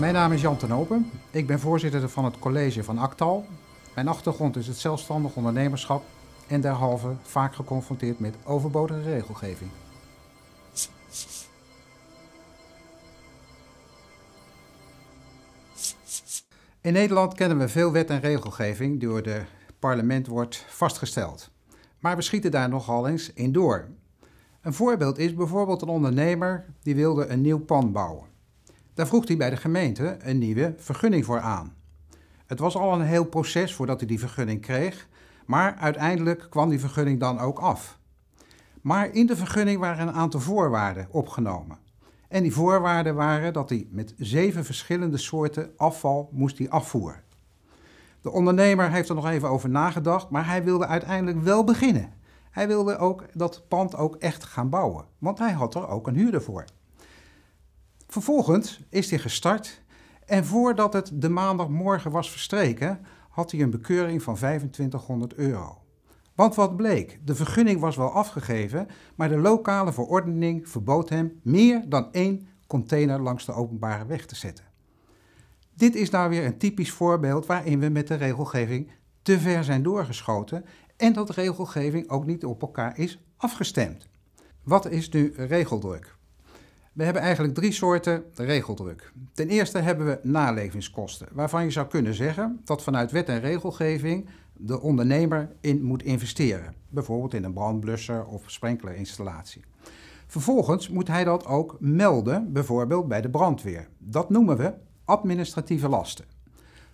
Mijn naam is Jan ten Open. Ik ben voorzitter van het college van Actal. Mijn achtergrond is het zelfstandig ondernemerschap en derhalve vaak geconfronteerd met overbodige regelgeving. In Nederland kennen we veel wet en regelgeving die door het parlement wordt vastgesteld. Maar we schieten daar nogal eens in door. Een voorbeeld is bijvoorbeeld een ondernemer die wilde een nieuw pand bouwen. Daar vroeg hij bij de gemeente een nieuwe vergunning voor aan. Het was al een heel proces voordat hij die vergunning kreeg, maar uiteindelijk kwam die vergunning dan ook af. Maar in de vergunning waren een aantal voorwaarden opgenomen. En die voorwaarden waren dat hij met zeven verschillende soorten afval moest die afvoeren. De ondernemer heeft er nog even over nagedacht, maar hij wilde uiteindelijk wel beginnen. Hij wilde ook dat pand ook echt gaan bouwen, want hij had er ook een huurder voor. Vervolgens is hij gestart en voordat het de maandagmorgen was verstreken, had hij een bekeuring van 2500 euro. Want wat bleek, de vergunning was wel afgegeven, maar de lokale verordening verbood hem meer dan één container langs de openbare weg te zetten. Dit is nou weer een typisch voorbeeld waarin we met de regelgeving te ver zijn doorgeschoten en dat regelgeving ook niet op elkaar is afgestemd. Wat is nu regeldruk? We hebben eigenlijk drie soorten regeldruk. Ten eerste hebben we nalevingskosten, waarvan je zou kunnen zeggen dat vanuit wet en regelgeving de ondernemer in moet investeren. Bijvoorbeeld in een brandblusser of sprinklerinstallatie. Vervolgens moet hij dat ook melden, bijvoorbeeld bij de brandweer. Dat noemen we administratieve lasten.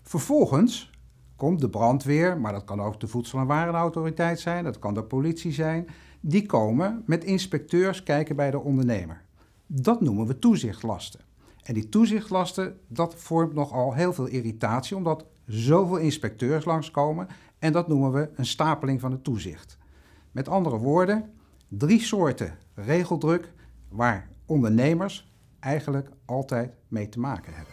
Vervolgens komt de brandweer, maar dat kan ook de Voedsel- en Warenautoriteit zijn, dat kan de politie zijn. Die komen met inspecteurs kijken bij de ondernemer. Dat noemen we toezichtlasten. En die toezichtlasten, dat vormt nogal heel veel irritatie, omdat zoveel inspecteurs langskomen. En dat noemen we een stapeling van het toezicht. Met andere woorden, drie soorten regeldruk waar ondernemers eigenlijk altijd mee te maken hebben.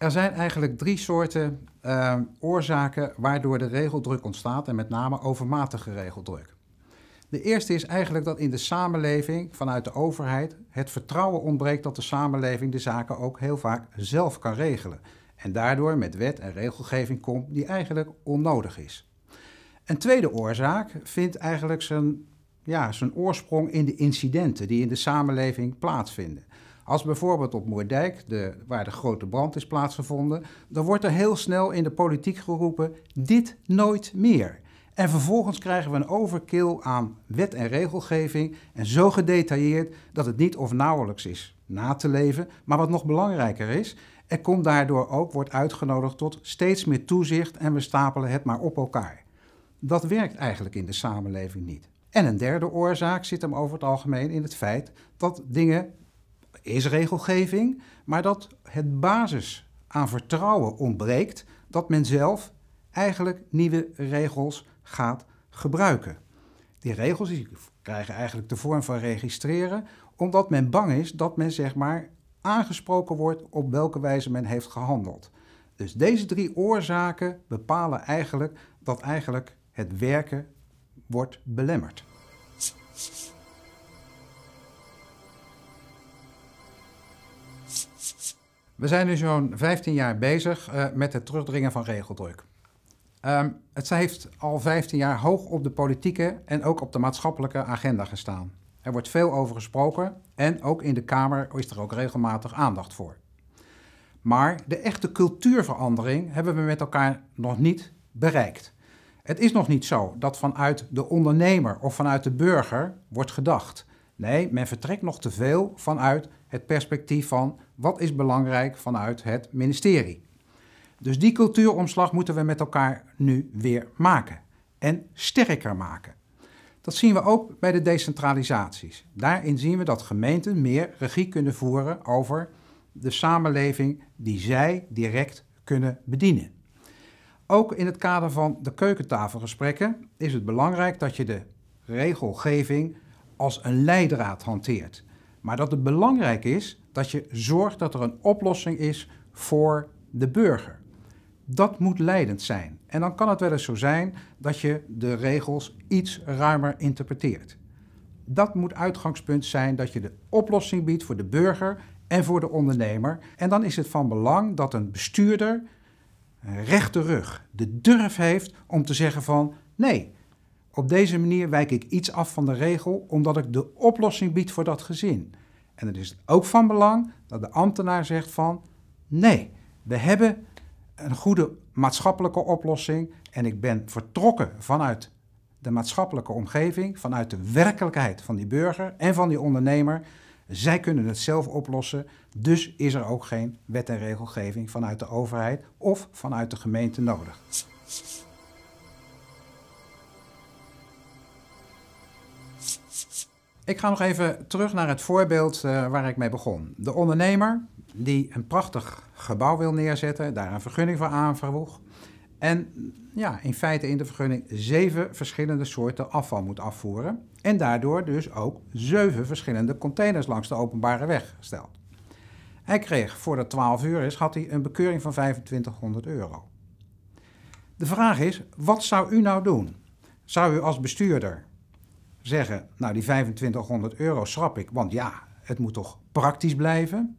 Er zijn eigenlijk drie soorten ehm, oorzaken waardoor de regeldruk ontstaat en met name overmatige regeldruk. De eerste is eigenlijk dat in de samenleving vanuit de overheid het vertrouwen ontbreekt dat de samenleving de zaken ook heel vaak zelf kan regelen. En daardoor met wet en regelgeving komt die eigenlijk onnodig is. Een tweede oorzaak vindt eigenlijk zijn, ja, zijn oorsprong in de incidenten die in de samenleving plaatsvinden. Als bijvoorbeeld op Moerdijk, de, waar de grote brand is plaatsgevonden, dan wordt er heel snel in de politiek geroepen: dit nooit meer. En vervolgens krijgen we een overkill aan wet en regelgeving en zo gedetailleerd dat het niet of nauwelijks is na te leven. Maar wat nog belangrijker is, er komt daardoor ook, wordt uitgenodigd tot steeds meer toezicht en we stapelen het maar op elkaar. Dat werkt eigenlijk in de samenleving niet. En een derde oorzaak zit hem over het algemeen in het feit dat dingen is regelgeving, maar dat het basis aan vertrouwen ontbreekt dat men zelf eigenlijk nieuwe regels gaat gebruiken. Die regels die krijgen eigenlijk de vorm van registreren, omdat men bang is dat men zeg maar aangesproken wordt op welke wijze men heeft gehandeld. Dus deze drie oorzaken bepalen eigenlijk dat eigenlijk het werken wordt belemmerd. We zijn nu zo'n 15 jaar bezig eh, met het terugdringen van regeldruk. Um, het heeft al 15 jaar hoog op de politieke en ook op de maatschappelijke agenda gestaan. Er wordt veel over gesproken en ook in de Kamer is er ook regelmatig aandacht voor. Maar de echte cultuurverandering hebben we met elkaar nog niet bereikt. Het is nog niet zo dat vanuit de ondernemer of vanuit de burger wordt gedacht. Nee, men vertrekt nog te veel vanuit het perspectief van wat is belangrijk vanuit het ministerie. Dus die cultuuromslag moeten we met elkaar nu weer maken en sterker maken. Dat zien we ook bij de decentralisaties. Daarin zien we dat gemeenten meer regie kunnen voeren over de samenleving die zij direct kunnen bedienen. Ook in het kader van de keukentafelgesprekken is het belangrijk dat je de regelgeving als een leidraad hanteert. Maar dat het belangrijk is dat je zorgt dat er een oplossing is voor de burger. Dat moet leidend zijn. En dan kan het wel eens zo zijn dat je de regels iets ruimer interpreteert. Dat moet uitgangspunt zijn dat je de oplossing biedt voor de burger en voor de ondernemer. En dan is het van belang dat een bestuurder rechte rug de durf heeft om te zeggen van nee, op deze manier wijk ik iets af van de regel omdat ik de oplossing bied voor dat gezin. En het is ook van belang dat de ambtenaar zegt van nee, we hebben een goede maatschappelijke oplossing en ik ben vertrokken vanuit de maatschappelijke omgeving, vanuit de werkelijkheid van die burger en van die ondernemer. Zij kunnen het zelf oplossen, dus is er ook geen wet en regelgeving vanuit de overheid of vanuit de gemeente nodig. Ik ga nog even terug naar het voorbeeld eh, waar ik mee begon. De ondernemer die een prachtig gebouw wil neerzetten, daar een vergunning voor aanvroeg. En ja, in feite in de vergunning zeven verschillende soorten afval moet afvoeren. En daardoor dus ook zeven verschillende containers langs de openbare weg stelt. Hij kreeg, voordat 12 uur is, had hij een bekeuring van 2500 euro. De vraag is, wat zou u nou doen? Zou u als bestuurder zeggen, nou die 2500 euro schrap ik, want ja, het moet toch praktisch blijven?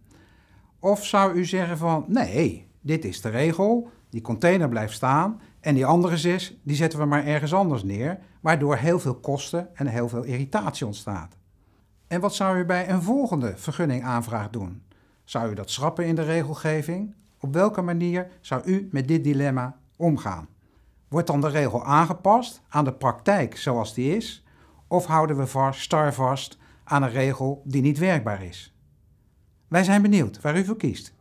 Of zou u zeggen van, nee, dit is de regel, die container blijft staan en die andere zes, die zetten we maar ergens anders neer, waardoor heel veel kosten en heel veel irritatie ontstaat. En wat zou u bij een volgende vergunningaanvraag doen? Zou u dat schrappen in de regelgeving? Op welke manier zou u met dit dilemma omgaan? Wordt dan de regel aangepast aan de praktijk zoals die is? of houden we vast, aan een regel die niet werkbaar is? Wij zijn benieuwd waar u voor kiest.